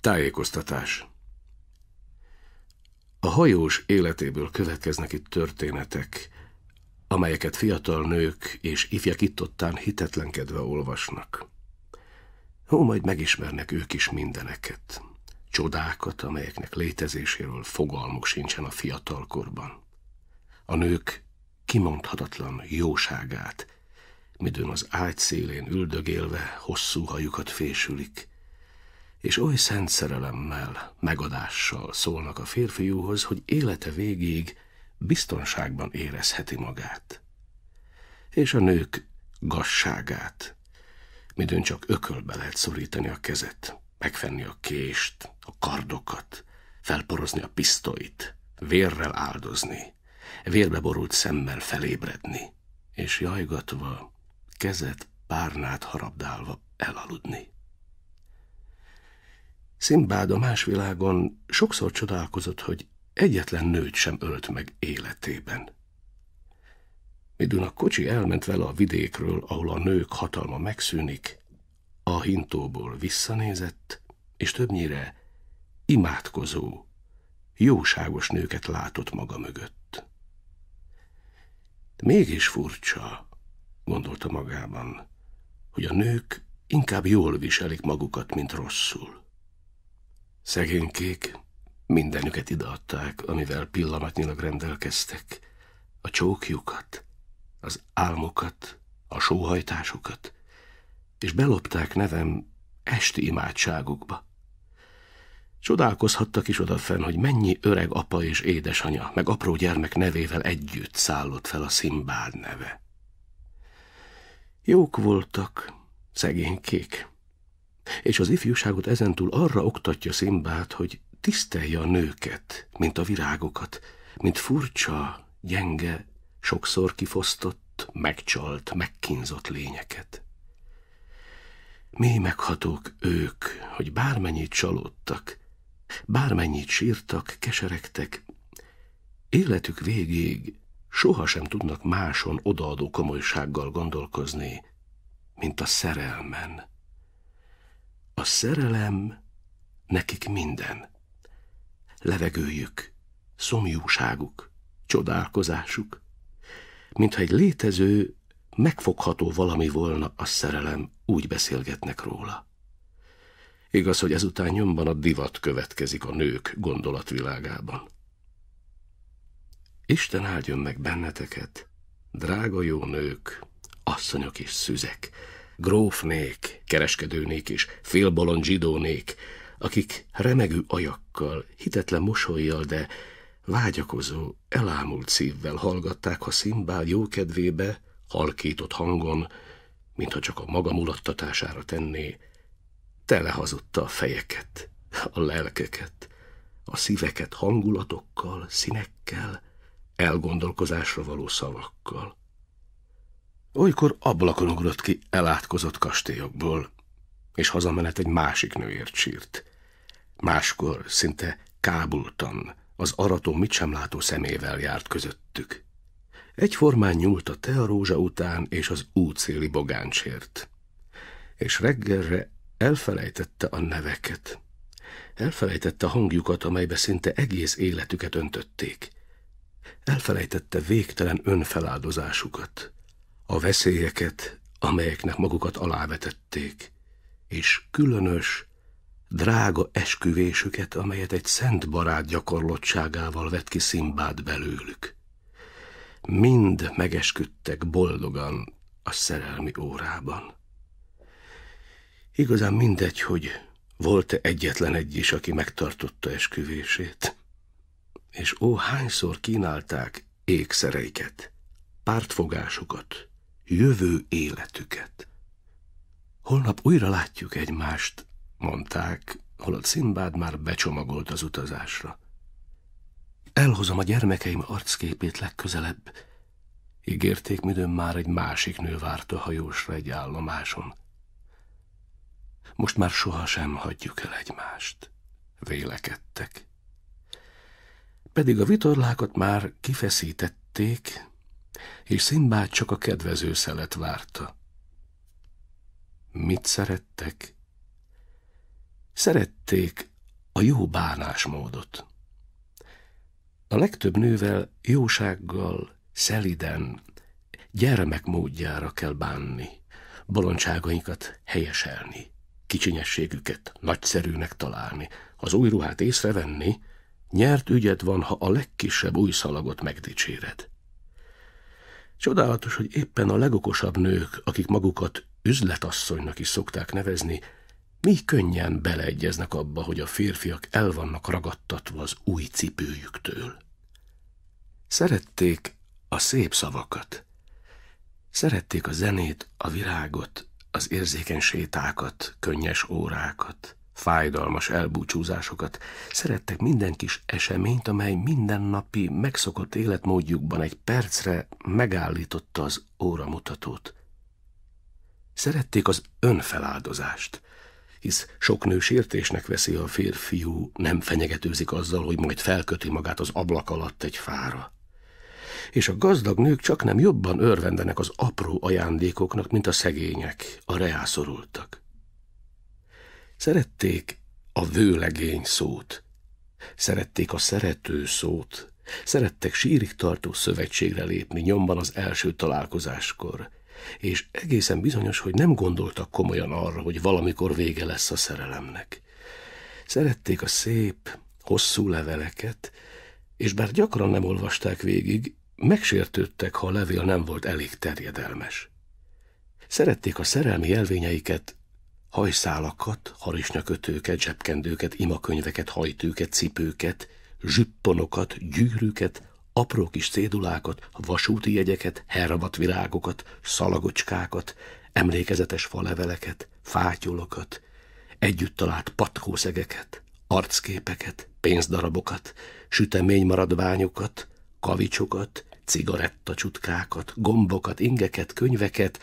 Tájékoztatás A hajós életéből következnek itt történetek, amelyeket fiatal nők és ifjak ittottán hitetlenkedve olvasnak. Ó, majd megismernek ők is mindeneket, csodákat, amelyeknek létezéséről fogalmuk sincsen a fiatalkorban. A nők kimondhatatlan jóságát, midőn az ágy szélén üldögélve hosszú hajukat fésülik, és oly szent szerelemmel, megadással szólnak a férfiúhoz, hogy élete végéig biztonságban érezheti magát. És a nők gasságát, midőn csak ökölbe lehet szorítani a kezet, megfenni a kést, a kardokat, felporozni a pisztolyt, vérrel áldozni, vérbe borult szemmel felébredni, és jajgatva, kezet párnát harabdálva elaludni. Szimbád a más világon sokszor csodálkozott, hogy egyetlen nőt sem ölt meg életében. Midun a kocsi elment vele a vidékről, ahol a nők hatalma megszűnik, a hintóból visszanézett, és többnyire imádkozó, jóságos nőket látott maga mögött. De mégis furcsa, gondolta magában, hogy a nők inkább jól viselik magukat, mint rosszul. Szegénykék mindenüket ideadták, amivel pillanatnyilag rendelkeztek. A csókjukat, az álmokat, a sóhajtásukat, és belopták nevem esti imádságukba. Csodálkozhattak is odafenn, hogy mennyi öreg apa és édesanya, meg apró gyermek nevével együtt szállott fel a szimbád neve. Jók voltak, szegénykék, és az ifjúságot ezentúl arra oktatja Szimbát, hogy tisztelje a nőket, mint a virágokat, mint furcsa, gyenge, sokszor kifosztott, megcsalt, megkínzott lényeket. Mi meghatók ők, hogy bármennyit csalódtak, bármennyit sírtak, keseregtek, életük végéig sohasem tudnak máson odaadó komolysággal gondolkozni, mint a szerelmen, a szerelem nekik minden. Levegőjük, szomjúságuk, csodálkozásuk, mintha egy létező, megfogható valami volna a szerelem, úgy beszélgetnek róla. Igaz, hogy ezután nyomban a divat következik a nők gondolatvilágában. Isten áldjon meg benneteket, drága jó nők, asszonyok és szüzek, grófnék, kereskedőnék és félbolond zsidónék, akik remegő ajakkal, hitetlen mosolyjal, de vágyakozó, elámult szívvel hallgatták a szimbál jókedvébe, halkított hangon, mintha csak a maga mulattatására tenné, telehazudta a fejeket, a lelkeket, a szíveket hangulatokkal, színekkel, elgondolkozásra való szavakkal. Olykor ablakon ugrott ki elátkozott kastélyokból, és hazamenet egy másik nőért sírt. Máskor szinte kábultan, az arató mit sem látó szemével járt közöttük. Egyformán nyúlt a tearózsa után és az útszéli bogáncsért. És reggelre elfelejtette a neveket. Elfelejtette a hangjukat, amelybe szinte egész életüket öntötték. Elfelejtette végtelen önfeláldozásukat a veszélyeket, amelyeknek magukat alávetették, és különös, drága esküvésüket, amelyet egy szent barát gyakorlottságával vett ki Szimbád belőlük. Mind megesküdtek boldogan a szerelmi órában. Igazán mindegy, hogy volt-e egyetlen egy is, aki megtartotta esküvését. És ó, hányszor kínálták ékszereiket, pártfogásukat, jövő életüket. Holnap újra látjuk egymást, mondták, holott Szimbád már becsomagolt az utazásra. Elhozom a gyermekeim arcképét legközelebb. Ígérték, midőn már egy másik nő várta hajósra egy állomáson. Most már sohasem hagyjuk el egymást, vélekedtek. Pedig a vitorlákat már kifeszítették, és Szimbád csak a kedvező szelet várta. Mit szerettek? Szerették a jó bánásmódot. A legtöbb nővel jósággal, szeliden, gyermek módjára kell bánni, bolondságainkat helyeselni, kicsinyességüket nagyszerűnek találni, az új ruhát észrevenni, nyert ügyed van, ha a legkisebb új szalagot megdicséred. Csodálatos, hogy éppen a legokosabb nők, akik magukat üzletasszonynak is szokták nevezni, mi könnyen beleegyeznek abba, hogy a férfiak el vannak ragadtatva az új cipőjüktől. Szerették a szép szavakat. Szerették a zenét, a virágot, az érzékeny sétákat, könnyes órákat fájdalmas elbúcsúzásokat. Szerettek minden kis eseményt, amely mindennapi, megszokott életmódjukban egy percre megállította az óramutatót. Szerették az önfeláldozást, hisz sok nő sértésnek veszi, a férfiú nem fenyegetőzik azzal, hogy majd felköti magát az ablak alatt egy fára és a gazdag nők csak nem jobban örvendenek az apró ajándékoknak, mint a szegények, a reászorultak. Szerették a vőlegény szót, szerették a szerető szót, szerettek sírig tartó szövetségre lépni nyomban az első találkozáskor, és egészen bizonyos, hogy nem gondoltak komolyan arra, hogy valamikor vége lesz a szerelemnek. Szerették a szép, hosszú leveleket, és bár gyakran nem olvasták végig, megsértődtek, ha a levél nem volt elég terjedelmes. Szerették a szerelmi jelvényeiket hajszálakat, harisnyakötőket, zsebkendőket, imakönyveket, hajtőket, cipőket, zsipponokat, gyűrűket, apró kis cédulákat, vasúti jegyeket, herravat virágokat, szalagocskákat, emlékezetes faleveleket, fátyolokat, együtt talált patkószegeket, arcképeket, pénzdarabokat, sütemény maradványokat, kavicsokat, csutkákat, gombokat, ingeket, könyveket,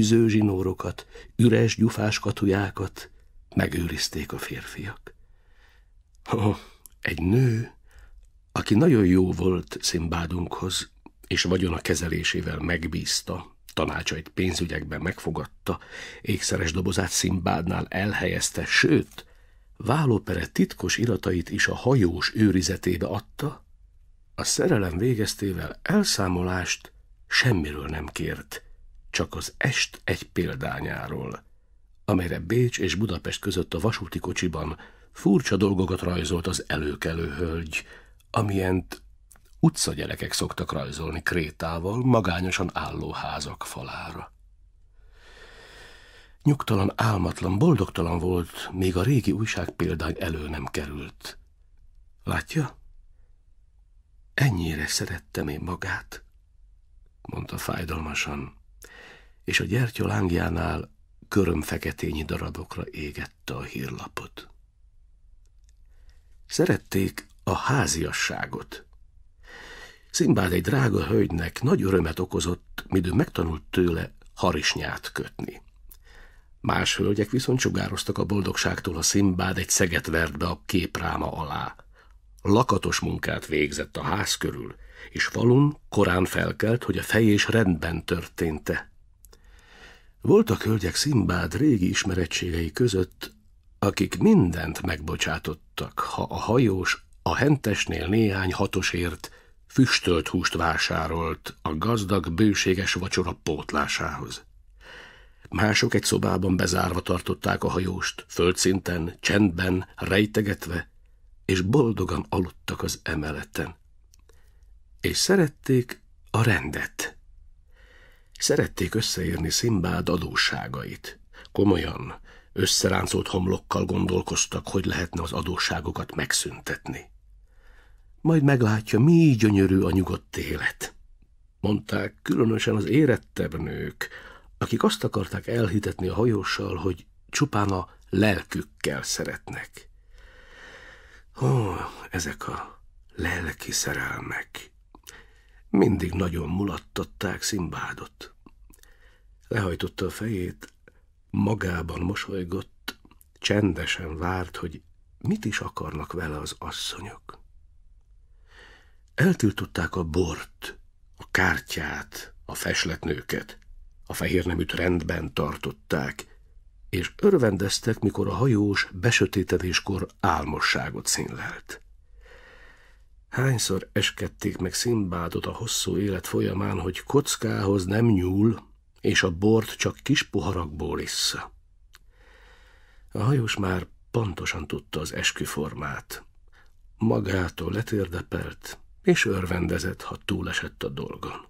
zsinórokat, üres gyufás katujákat megőrizték a férfiak. Oh, egy nő, aki nagyon jó volt szimbádunkhoz, és a kezelésével megbízta, tanácsait pénzügyekben megfogadta, ékszeres dobozát szimbádnál elhelyezte, sőt, vállópere titkos iratait is a hajós őrizetébe adta, a szerelem végeztével elszámolást semmiről nem kért, csak az est egy példányáról, amelyre Bécs és Budapest között a vasúti kocsiban furcsa dolgokat rajzolt az előkelő hölgy, amilyent utcagyerekek szoktak rajzolni krétával magányosan álló házak falára. Nyugtalan, álmatlan, boldogtalan volt, még a régi újság példány elő nem került. Látja? Ennyire szerettem én magát, mondta fájdalmasan, és a gyertya lángjánál körömfeketényi darabokra égette a hírlapot. Szerették a háziasságot. Szimbád egy drága hölgynek nagy örömet okozott, midő megtanult tőle harisnyát kötni. Más hölgyek viszont sugároztak a boldogságtól, a Szimbád egy szeget vert be a képráma alá lakatos munkát végzett a ház körül, és falun korán felkelt, hogy a fejés rendben történte. Voltak hölgyek Szimbád régi ismerettségei között, akik mindent megbocsátottak, ha a hajós a hentesnél néhány hatosért füstölt húst vásárolt a gazdag, bőséges vacsora pótlásához. Mások egy szobában bezárva tartották a hajóst, földszinten, csendben, rejtegetve, és boldogan aludtak az emeleten. És szerették a rendet. Szerették összeírni Szimbád adósságait. Komolyan, összeráncolt homlokkal gondolkoztak, hogy lehetne az adósságokat megszüntetni. Majd meglátja, mi gyönyörű a nyugodt élet. Mondták különösen az érettebb nők, akik azt akarták elhitetni a hajóssal, hogy csupán a lelkükkel szeretnek. Oh, ezek a lelki szerelmek. Mindig nagyon mulattatták Szimbádot. Lehajtotta a fejét, magában mosolygott, csendesen várt, hogy mit is akarnak vele az asszonyok. Eltiltották a bort, a kártyát, a fesletnőket, a fehérneműt rendben tartották, és örvendeztek, mikor a hajós besötétedéskor álmosságot színlelt. Hányszor eskedték meg szimbádot a hosszú élet folyamán, hogy kockához nem nyúl, és a bort csak kis poharakból issza. A hajós már pontosan tudta az esküformát. Magától letérdepelt, és örvendezett, ha túlesett a dolgon.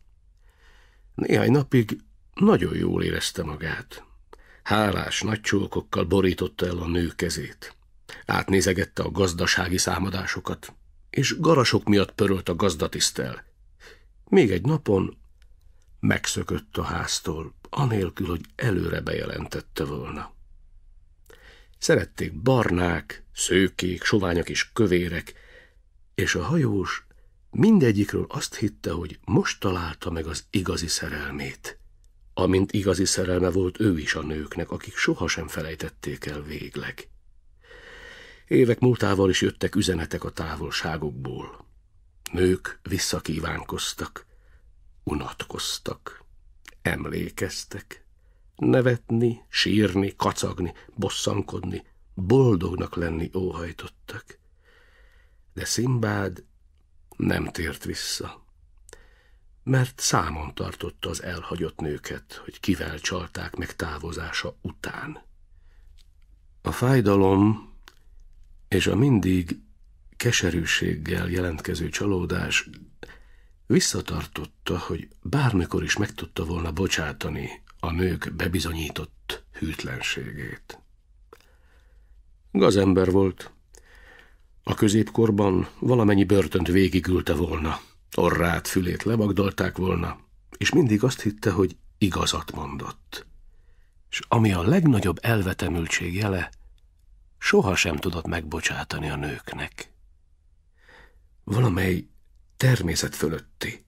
Néhány napig nagyon jól érezte magát hálás csókokkal borította el a nő kezét. Átnézegette a gazdasági számadásokat, és garasok miatt pörölt a gazdatisztel. Még egy napon megszökött a háztól, anélkül, hogy előre bejelentette volna. Szerették barnák, szőkék, soványak és kövérek, és a hajós mindegyikről azt hitte, hogy most találta meg az igazi szerelmét amint igazi szerelme volt ő is a nőknek, akik sohasem felejtették el végleg. Évek múltával is jöttek üzenetek a távolságokból. Nők visszakívánkoztak, unatkoztak, emlékeztek, nevetni, sírni, kacagni, bosszankodni, boldognak lenni óhajtottak. De Szimbád nem tért vissza mert számon tartotta az elhagyott nőket, hogy kivel csalták meg távozása után. A fájdalom és a mindig keserűséggel jelentkező csalódás visszatartotta, hogy bármikor is meg tudta volna bocsátani a nők bebizonyított hűtlenségét. Gazember volt. A középkorban valamennyi börtönt végigülte volna – Orrát, fülét lebagdalták volna, és mindig azt hitte, hogy igazat mondott. És ami a legnagyobb elvetemültség jele, sohasem tudott megbocsátani a nőknek. Valamely természet fölötti,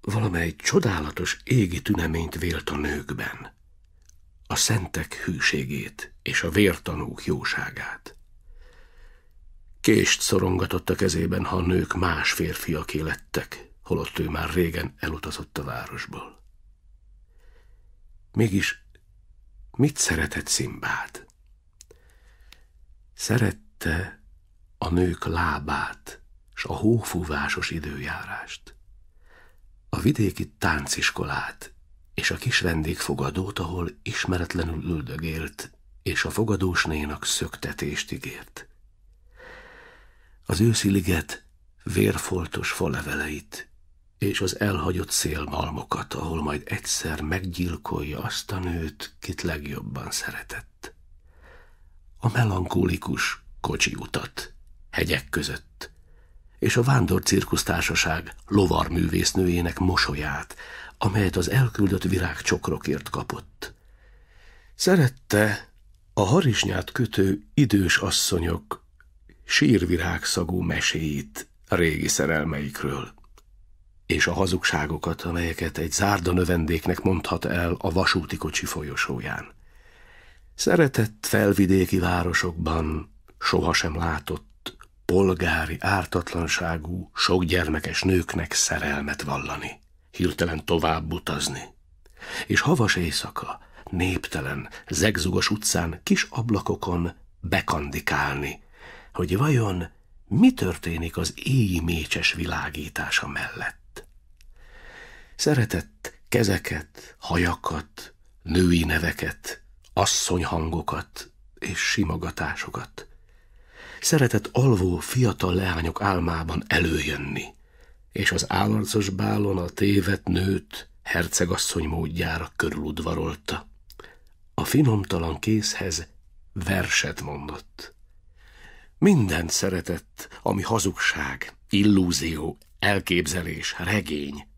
valamely csodálatos égi tüneményt vélt a nőkben, a szentek hűségét és a vértanúk jóságát. Kést szorongatott a kezében, ha a nők más férfiaké lettek, holott ő már régen elutazott a városból. Mégis mit szeretett Szimbád? Szerette a nők lábát s a hófúvásos időjárást, a vidéki tánciskolát és a kis vendégfogadót, ahol ismeretlenül üldögélt, és a fogadós szöktetést ígért az ősziliget vérfoltos faleveleit és az elhagyott szélmalmokat, ahol majd egyszer meggyilkolja azt a nőt, kit legjobban szeretett. A melankólikus kocsi utat, hegyek között, és a vándor cirkusztársaság lovar művésznőjének mosolyát, amelyet az elküldött virágcsokrokért kapott. Szerette a harisnyát kötő idős asszonyok sírvirágszagú meséit a régi szerelmeikről, és a hazugságokat, amelyeket egy zárda növendéknek mondhat el a vasúti kocsi folyosóján. Szeretett felvidéki városokban sohasem látott polgári ártatlanságú, sok gyermekes nőknek szerelmet vallani, hirtelen tovább utazni. És havas éjszaka, néptelen, zegzugos utcán, kis ablakokon bekandikálni, hogy vajon mi történik az éj mécses világítása mellett. Szeretett kezeket, hajakat, női neveket, asszonyhangokat és simogatásokat. Szeretett alvó fiatal leányok álmában előjönni, és az állarcos bálon a tévet nőt hercegasszony módjára körüludvarolta. A finomtalan kézhez verset mondott. Minden szeretett, ami hazugság, illúzió, elképzelés, regény.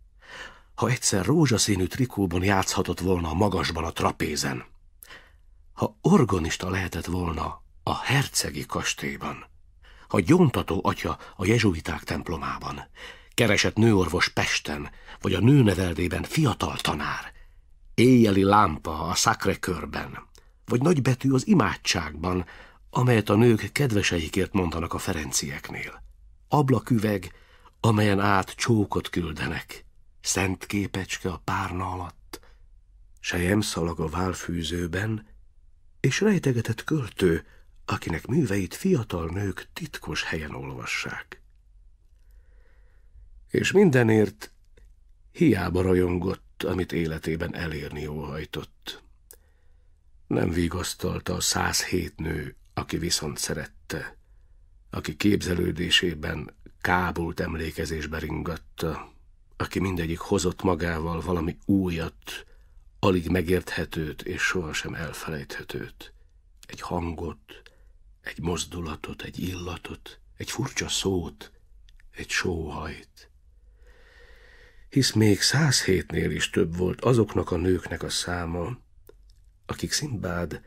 Ha egyszer rózsaszínű trikóban játszhatott volna magasban a trapézen, ha organista lehetett volna a hercegi kastélyban, ha gyontató atya a jezsuiták templomában, keresett nőorvos Pesten, vagy a nőneveldében fiatal tanár, éjjeli lámpa a szakrekörben, vagy nagybetű az imádságban, amelyet a nők kedveseikért mondanak a ferencieknél. Ablaküveg, amelyen át csókot küldenek, szent képecske a párna alatt, sejemszalag a válfűzőben, és rejtegetett költő, akinek műveit fiatal nők titkos helyen olvassák. És mindenért hiába rajongott, amit életében elérni óhajtott. Nem vigasztalta a 107 nő, aki viszont szerette, aki képzelődésében kábult emlékezésbe ringatta, aki mindegyik hozott magával valami újat, alig megérthetőt és sohasem elfelejthetőt. Egy hangot, egy mozdulatot, egy illatot, egy furcsa szót, egy sóhajt. Hisz még száz hétnél is több volt azoknak a nőknek a száma, akik Szimbád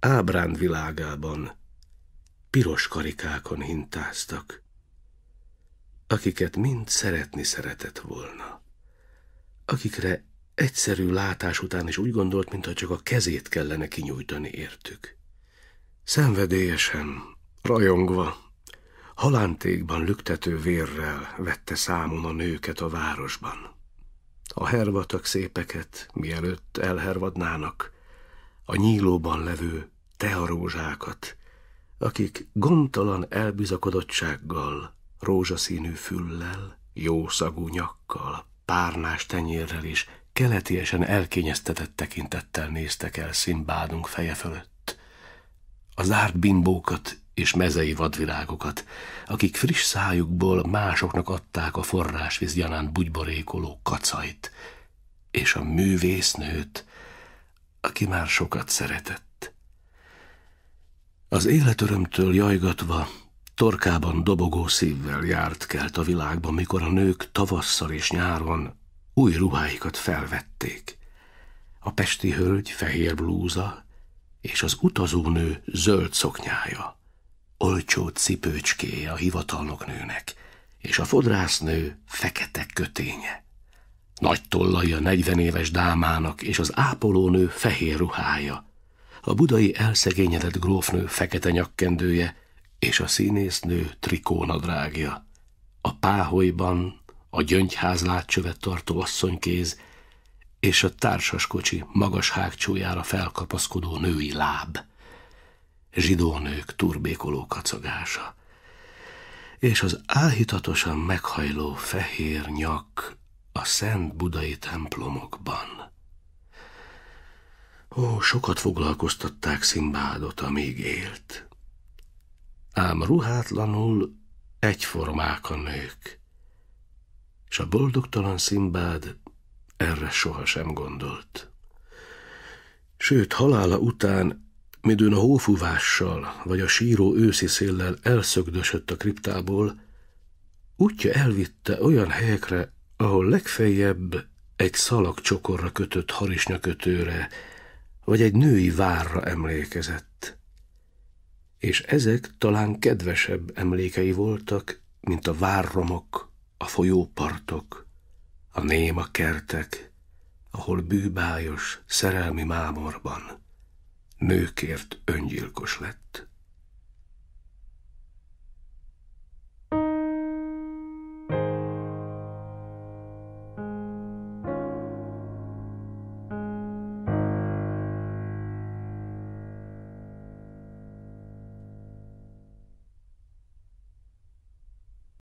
ábránd világában piros karikákon hintáztak, akiket mind szeretni szeretett volna, akikre egyszerű látás után is úgy gondolt, mintha csak a kezét kellene kinyújtani értük. Szenvedélyesen, rajongva, halántékban lüktető vérrel vette számon a nőket a városban. A hervatak szépeket, mielőtt elhervadnának, a nyílóban levő tearózsákat, akik gondtalan elbizakodottsággal, rózsaszínű füllel, jószagú nyakkal, párnás tenyérrel is keletiesen elkényeztetett tekintettel néztek el szimbádunk feje fölött. Az zárt bimbókat és mezei vadvilágokat, akik friss szájukból másoknak adták a forrásvíz gyanánt bugyborékoló kacait, és a művésznőt, aki már sokat szeretett. Az életörömtől jajgatva, torkában dobogó szívvel járt kelt a világban, mikor a nők tavasszal és nyáron új ruháikat felvették. A pesti hölgy fehér blúza és az utazónő zöld szoknyája, olcsó cipőcskéje a nőnek és a fodrásznő fekete köténye. Nagy tollai a negyvenéves dámának, és az ápolónő fehér ruhája, a budai elszegényedett grófnő fekete nyakkendője, és a színésznő trikónadrágja. A páholyban a gyöngyház látcsövet tartó asszonykéz, és a társaskocsi magas hágcsójára felkapaszkodó női láb. Zsidónők turbékoló kacagása és az áhítatosan meghajló fehér nyak a szent budai templomokban. Ó, sokat foglalkoztatták Szimbádot, amíg élt. Ám ruhátlanul egyformák a nők, és a boldogtalan Szimbád erre sohasem gondolt. Sőt, halála után midőn a hófúvással vagy a síró őszi széllel elszögdösött a kriptából, útja elvitte olyan helyekre, ahol legfeljebb egy szalagcsokorra kötött harisnyakötőre, vagy egy női várra emlékezett. És ezek talán kedvesebb emlékei voltak, mint a várromok, a folyópartok, a néma kertek, ahol bűbájos, szerelmi mámorban nőkért öngyilkos lett.